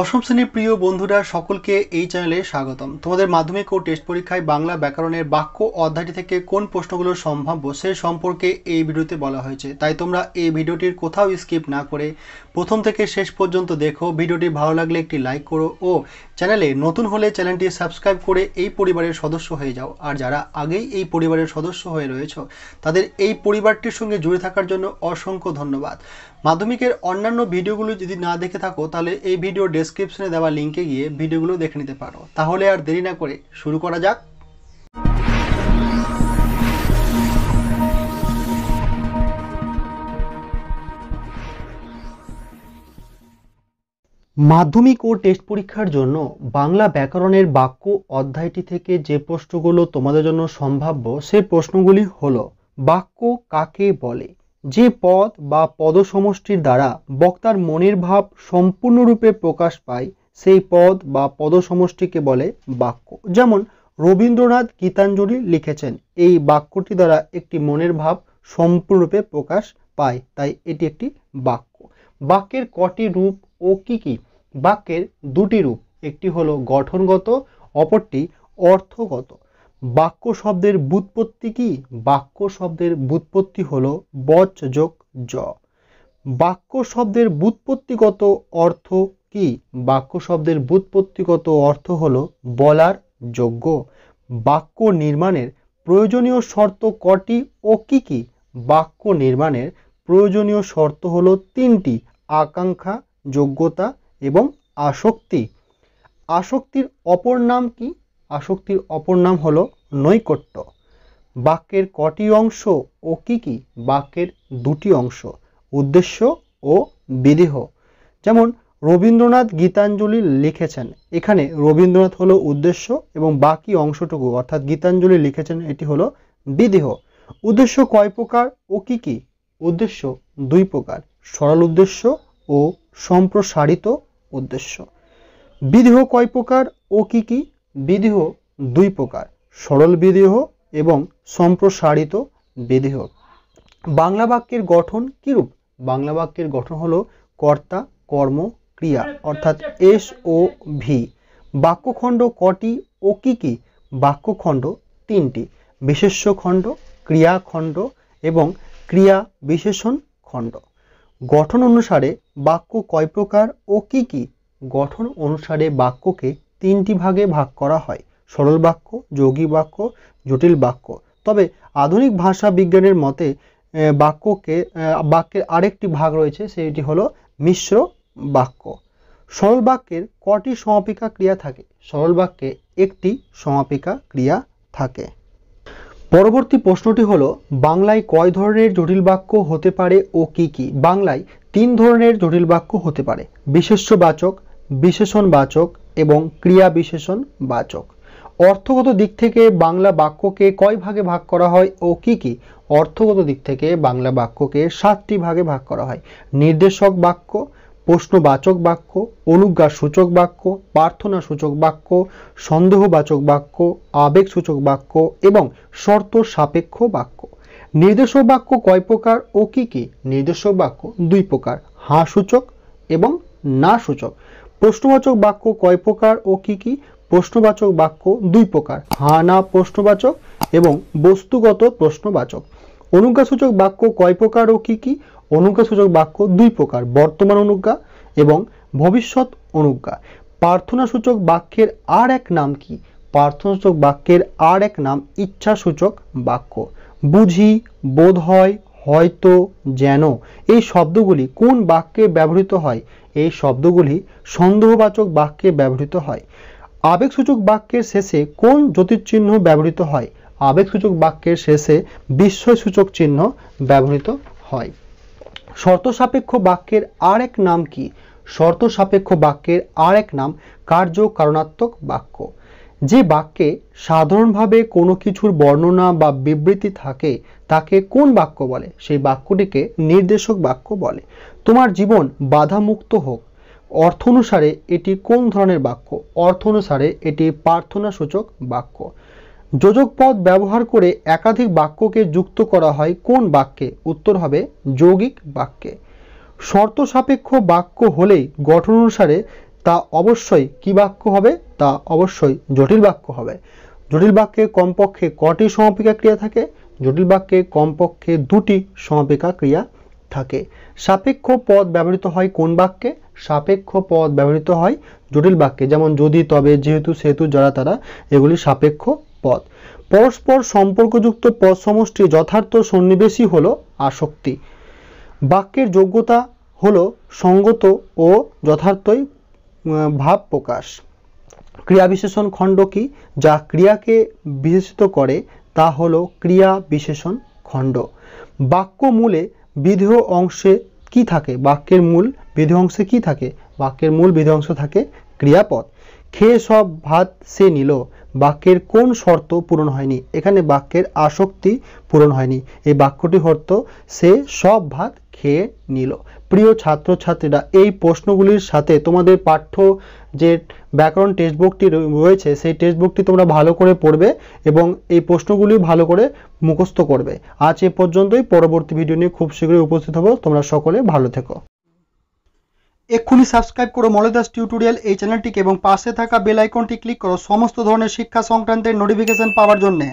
দশম শ্রেণীর প্রিয় বন্ধুরা সকলকে এই চ্যানেলে স্বাগতম তোমাদের মাধ্যমিক ও টেস্ট পরীক্ষায় বাংলা ব্যাকরণের বাক্য অধ্যায়টি থেকে কোন প্রশ্নগুলো সম্ভাব্য সে সম্পর্কে এই ভিডিওতে বলা হয়েছে তাই তোমরা এই ভিডিওটির কোথাও স্কিপ না করে প্রথম থেকে শেষ পর্যন্ত দেখো ভিডিওটি ভালো লাগলে একটি লাইক করো ও চ্যানেলে নতুন হলে চ্যানেলটি সাবস্ক্রাইব করে এই পরিবারের সদস্য হয়ে যাও আর যারা আগেই এই পরিবারের সদস্য হয়ে রয়েছ তাদের এই পরিবারটির সঙ্গে জুড়ে থাকার জন্য অসংখ্য ধন্যবাদ মাধ্যমিকের অন্যান্য ভিডিওগুলো যদি না দেখে থাকো তাহলে এই ভিডিও ডেস্ক ডিসক্রিপশনে দেওয়া লিঙ্কে গিয়ে ভিডিওগুলো দেখে নিতে পারো তাহলে আর দেরি না করে শুরু করা যাক মাধ্যমিক ও টেস্ট পরীক্ষার জন্য বাংলা ব্যাকরণের বাক্য অধ্যায়টি থেকে যে প্রশ্নগুলো তোমাদের জন্য সম্ভাব্য সে প্রশ্নগুলি হলো বাক্য কাকে বলে যে পদ বা পদসমষ্টির দ্বারা বক্তার মনের ভাব সম্পূর্ণরূপে প্রকাশ পায় সেই পদ বা পদসমষ্টিকে বলে বাক্য যেমন রবীন্দ্রনাথ গীতাঞ্জলি লিখেছেন এই বাক্যটি দ্বারা একটি মনের ভাব সম্পূর্ণরূপে প্রকাশ পায় তাই এটি একটি বাক্য বাক্যের কটি রূপ ও কি কি বাক্যের দুটি রূপ একটি হলো গঠনগত অপরটি অর্থগত বাক্য শব্দের বুৎপত্তি কি বাক্য শব্দের বুৎপত্তি হল বচ যোগ জ বাক্য শব্দের বুৎপত্তিগত অর্থ কি বাক্য শব্দের বুৎপত্তিগত অর্থ হল বলার যোগ্য বাক্য নির্মাণের প্রয়োজনীয় শর্ত কটি ও কি কি বাক্য নির্মাণের প্রয়োজনীয় শর্ত হল তিনটি আকাঙ্ক্ষা যোগ্যতা এবং আসক্তি আসক্তির অপর নাম কি আসক্তির অপর নাম হল নৈকট্য বাক্যের কটি অংশ ও কি কি বাক্যের দুটি অংশ উদ্দেশ্য ও বিদেহ যেমন রবীন্দ্রনাথ গীতাঞ্জলি লিখেছেন এখানে রবীন্দ্রনাথ হলো উদ্দেশ্য এবং বাকি অংশটুকু অর্থাৎ গীতাঞ্জলি লিখেছেন এটি হলো বিদেহ উদ্দেশ্য কয় প্রকার ও কি কি উদ্দেশ্য দুই প্রকার সরল উদ্দেশ্য ও সম্প্রসারিত উদ্দেশ্য বিদেহ কয় প্রকার ও কি কি বিদেহ দুই প্রকার সরল বিদেহ এবং সম্প্রসারিত বিদেহ বাংলা বাক্যের গঠন কীরূপ বাংলা বাক্যের গঠন হলো কর্তা কর্ম ক্রিয়া অর্থাৎ এস ও ভি বাক্যখণ্ড কটি ও কী কী বাক্যখণ্ড তিনটি বিশেষ্য খণ্ড ক্রিয়াখণ্ড এবং ক্রিয়া বিশেষণ খণ্ড গঠন অনুসারে বাক্য কয় প্রকার ও কী কী গঠন অনুসারে বাক্যকে তিনটি ভাগে ভাগ করা হয় সরল বাক্য যৌগিক বাক্য জটিল বাক্য তবে আধুনিক ভাষা বিজ্ঞানের মতে বাক্যকে বাক্যের আরেকটি ভাগ রয়েছে সেটি হলো মিশ্র বাক্য সরল বাক্যের কটি সমাপিকা ক্রিয়া থাকে সরল বাক্যে একটি সমাপিকা ক্রিয়া থাকে পরবর্তী প্রশ্নটি হলো বাংলায় কয় ধরনের জটিল বাক্য হতে পারে ও কি কি বাংলায় তিন ধরনের জটিল বাক্য হতে পারে বিশেষ্যবাচক বিশেষণবাচক এবং ক্রিয়া বিশেষণবাচক অর্থগত দিক থেকে বাংলা বাক্যকে কয় ভাগে ভাগ করা হয় ও কি কি অর্থগত দিক থেকে বাংলা বাক্যকে সাতটি ভাগে ভাগ করা হয় নির্দেশক বাক্য প্রশ্নবাচক বাক্য অনুজ্ঞাসূচক বাক্য প্রার্থনা সূচক বাক্য সন্দেহবাচক বাক্য আবেগসূচক বাক্য এবং শর্ত সাপেক্ষ বাক্য নির্দেশক বাক্য কয় প্রকার ও কি কি নির্দেশক বাক্য দুই প্রকার হাসূচক এবং না সূচক প্রশ্নবাচক বাক্য কয় প্রকার ও কি কি প্রশ্নবাচক বাক্য দুই প্রকার হা না প্রশ্নবাচক এবং বস্তুগত প্রশ্নবাচক অনুজ্ঞাসূচক বাক্য কয় প্রকার ও কি কি অনুজ্ঞাসূচক বাক্য দুই প্রকার বর্তমান অনুজ্ঞা এবং ভবিষ্যৎ অনুজ্ঞা প্রার্থনাসূচক বাক্যের আর এক নাম কি প্রার্থনাসূচক বাক্যের আর এক নাম ইচ্ছাসূচক বাক্য বুঝি বোধ হয় হয়তো যেন এই শব্দগুলি কোন বাক্যে ব্যবহৃত হয় এই শব্দগুলি সন্দেহবাচক বাক্যে ব্যবহৃত হয় আবেগসূচক বাক্যের শেষে কোন জ্যোতির্চিহ্ন ব্যবহৃত হয় আবেগসূচক বাক্যের শেষে বিস্ময়সূচক চিহ্ন ব্যবহৃত হয় শর্ত সাপেক্ষ বাক্যের আরেক নাম কি শর্ত সাপেক্ষ বাক্যের আরেক নাম কার্য কারণাত্মক বাক্য যে বাক্যে সাধারণভাবে কোনো কিছুর বর্ণনা বা বিবৃতি থাকে তাকে কোন বাক্য বলে সেই বাক্যটিকে নির্দেশক বাক্য বলে তোমার জীবন বাধামুক্ত হোক অর্থ অনুসারে এটি কোন ধরনের বাক্য অর্থ অনুসারে এটি প্রার্থনাসূচক বাক্য যোজক পদ ব্যবহার করে একাধিক বাক্যকে যুক্ত করা হয় কোন বাক্যে উত্তর হবে যৌগিক বাক্যে শর্ত সাপেক্ষ বাক্য হলেই গঠন অনুসারে তা অবশ্যই কি বাক্য হবে তা অবশ্যই জটিল বাক্য হবে জটিল বাক্যে কমপক্ষে কটি সমাপিকা ক্রিয়া থাকে জটিল বাক্যে কমপক্ষে দুটি সমাপিকা ক্রিয়া থাকে সাপেক্ষ পদ ব্যবহৃত হয় কোন বাক্যে সাপেক্ষ পদ ব্যবহৃত হয় জটিল বাক্যে যেমন যদি তবে যেহেতু সেহেতু যারা তারা এগুলি সাপেক্ষ পদ পরস্পর সম্পর্কযুক্ত পদ সমষ্টি যথার্থ সন্নিবেশই হল আসক্তি বাক্যের যোগ্যতা হলো সঙ্গত ও যথার্থই ভাব প্রকাশ ক্রিয়া বিশেষণ খণ্ড কি যা ক্রিয়াকে বিশেষিত করে তা হলো ক্রিয়া বিশেষণ খণ্ড বাক্য মূলে বিধেয় অংশে কি থাকে বাক্যের মূল বিধেয় অংশে কি থাকে বাক্যের মূল বিধেয় অংশ থাকে ক্রিয়াপদ খেয়ে সব ভাত সে নিল বাক্যের কোন শর্ত পূরণ হয়নি এখানে বাক্যের আসক্তি পূরণ হয়নি এই বাক্যটি হর্ত সে সব ভাত খেয়ে নিল প্রিয় ছাত্রছাত্রীরা এই প্রশ্নগুলির সাথে তোমাদের পাঠ্য যে ব্যাকরণ টেক্সট বুকটি রয়েছে সেই টেক্সট বুকটি তোমরা ভালো করে পড়বে এবং এই প্রশ্নগুলি ভালো করে মুখস্থ করবে আজ এ পর্যন্তই পরবর্তী ভিডিও নিয়ে খুব শীঘ্রই উপস্থিত হবো তোমরা সকলে ভালো থেকো এক্ষুনি সাবস্ক্রাইব করো মলদাস টিউটোরিয়াল এই চ্যানেলটিকে এবং পাশে থাকা বেল আইকনটি ক্লিক করো সমস্ত ধরনের শিক্ষা সংক্রান্তের নোটিফিকেশন পাওয়ার জন্যে